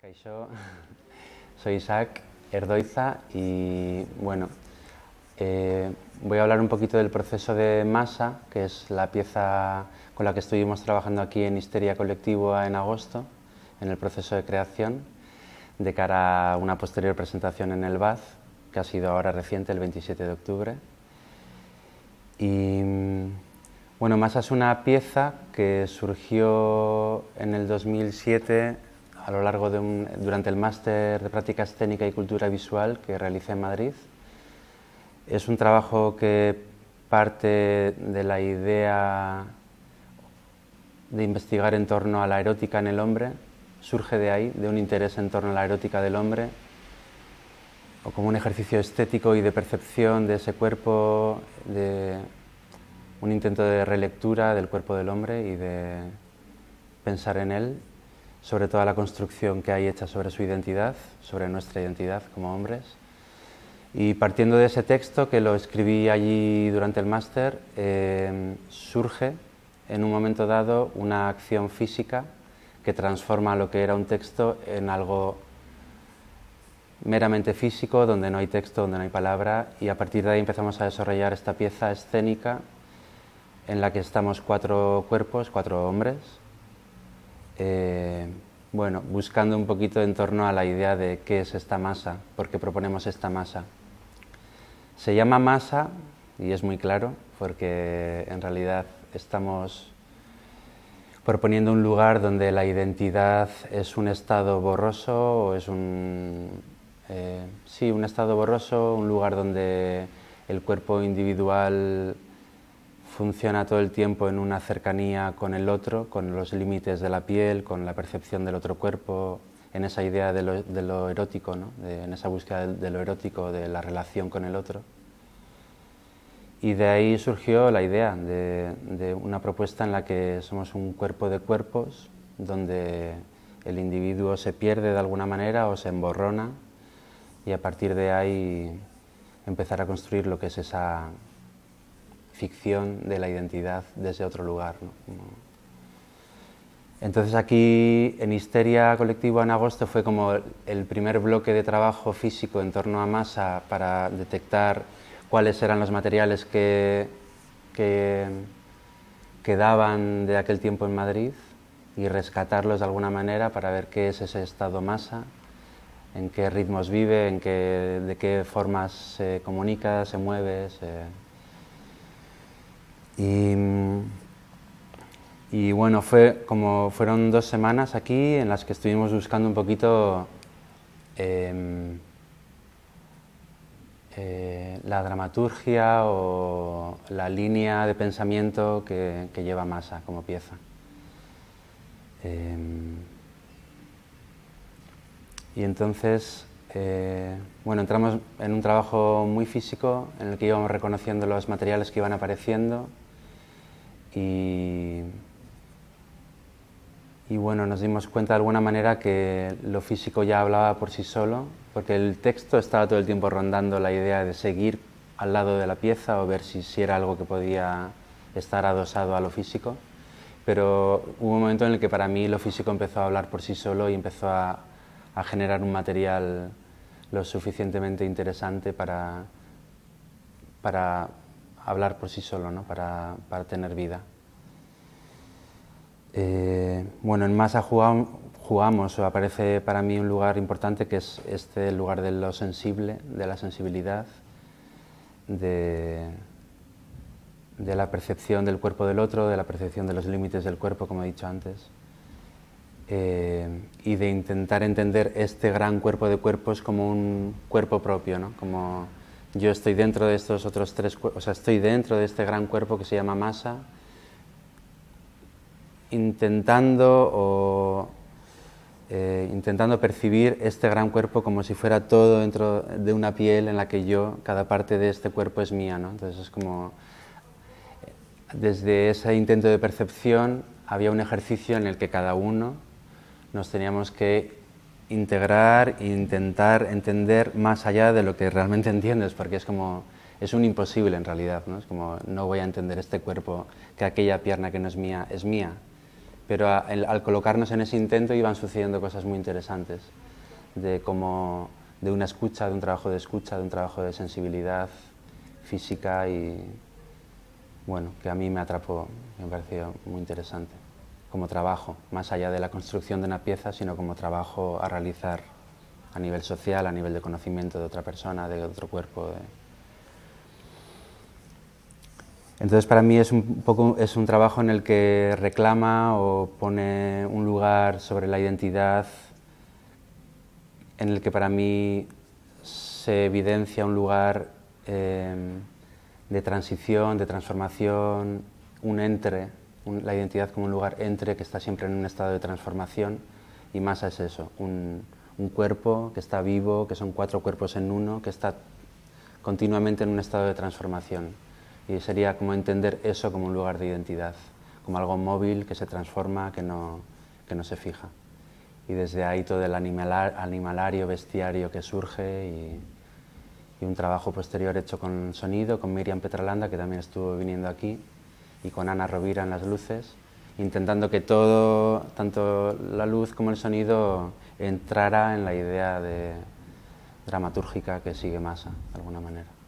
soy Isaac Erdoiza y bueno, eh, voy a hablar un poquito del proceso de masa, que es la pieza con la que estuvimos trabajando aquí en Histeria Colectiva en agosto, en el proceso de creación, de cara a una posterior presentación en el BAZ, que ha sido ahora reciente, el 27 de octubre. Y bueno, Masa es una pieza que surgió en el 2007 a lo largo de un, durante el máster de práctica escénica y cultura visual que realicé en Madrid. Es un trabajo que parte de la idea de investigar en torno a la erótica en el hombre, surge de ahí, de un interés en torno a la erótica del hombre, o como un ejercicio estético y de percepción de ese cuerpo, de un intento de relectura del cuerpo del hombre y de pensar en él sobre toda la construcción que hay hecha sobre su identidad, sobre nuestra identidad como hombres. Y partiendo de ese texto, que lo escribí allí durante el máster, eh, surge en un momento dado una acción física que transforma lo que era un texto en algo meramente físico, donde no hay texto, donde no hay palabra, y a partir de ahí empezamos a desarrollar esta pieza escénica en la que estamos cuatro cuerpos, cuatro hombres, eh, bueno, buscando un poquito en torno a la idea de qué es esta masa, por qué proponemos esta masa. Se llama masa, y es muy claro, porque en realidad estamos proponiendo un lugar donde la identidad es un estado borroso o es un... Eh, sí, un estado borroso, un lugar donde el cuerpo individual funciona todo el tiempo en una cercanía con el otro, con los límites de la piel, con la percepción del otro cuerpo, en esa idea de lo, erótico, en esa búsqueda de, de, lo erótico, de la relación con el otro. Y de ahí surgió la idea de, una propuesta en la que somos un cuerpo de cuerpos, donde el individuo se pierde de alguna manera o se emborrona, y a partir de ahí empezar a construir lo que es esa, ficción de la identidad desde otro lugar. Entonces aquí en Histeria Colectivo en agosto fue como el primer bloque de trabajo físico en torno a masa para detectar cuáles eran los materiales que, que quedaban de aquel tiempo en Madrid y rescatarlos de alguna manera para ver qué es ese estado masa, en qué ritmos vive, en de qué formas se comunica, se mueve. Se, y, y bueno, fue como fueron dos semanas aquí en las que estuvimos buscando un poquito em, eh, la dramaturgia o la línea de pensamiento que, lleva Massa como pieza. Em, y entonces, eh, bueno, entramos en un trabajo muy físico en el que íbamos reconociendo los materiales que iban apareciendo y, y bueno, nos dimos cuenta de alguna manera que lo físico ya hablaba por sí solo, porque el texto estaba todo el tiempo rondando la idea de seguir al lado de la pieza o ver si, si era algo que podía estar adosado a lo físico, pero hubo un momento en el que para mí lo físico empezó a hablar por sí solo y empezó a, a generar un material lo suficientemente interesante para, para hablar por sí solo, ¿no? para, tener vida. Eh, bueno, en masa jugamos, o aparece para mí un lugar importante que es este lugar de lo sensible, de la sensibilidad, de, la percepción del cuerpo del otro, de la percepción de los límites del cuerpo, como he dicho antes. Eh, y de intentar entender este gran cuerpo de cuerpos como un cuerpo propio, ¿no? como yo estoy dentro de estos otros tres, o sea, estoy dentro de este gran cuerpo que se llama masa, intentando eh, intentando percibir este gran cuerpo como si fuera todo dentro de una piel en la que yo, cada parte de este cuerpo es mía, ¿no? Entonces es como desde ese intento de percepción había un ejercicio en el que cada uno nos teníamos que integrar e intentar entender más allá de lo que realmente entiendes, porque es como, es un imposible en realidad, ¿no? Es como, no voy a entender este cuerpo, que aquella pierna que no es mía, es mía. Pero al colocarnos en ese intento iban sucediendo cosas muy interesantes, de como, de una escucha, de un trabajo de escucha, de un trabajo de sensibilidad física y, bueno, que a mí me atrapó, me pareció muy interesante como trabajo, más allá de la construcción de una pieza, sino como trabajo a realizar a nivel social, a nivel de conocimiento de otra persona, de otro cuerpo. Entonces para mí es un, poco, trabajo en el que reclama o pone un lugar sobre la identidad en el que para mí se evidencia un lugar eh, de transición, de transformación, un entre la identidad como un lugar entre que está siempre en un estado de transformación y masa es eso, un, cuerpo que está vivo, que son cuatro cuerpos en uno, que está continuamente en un estado de transformación. Y sería como entender eso como un lugar de identidad, como algo móvil que se transforma, que no, se fija. Y desde ahí todo el animalario, bestiario que surge y, y, un trabajo posterior hecho con sonido, con Miriam Petralanda, que también estuvo viniendo aquí, y con Ana Rovira en las luces, intentando que todo, tanto la luz como el sonido, entrara en la idea de dramatúrgica que sigue Masa, de alguna manera.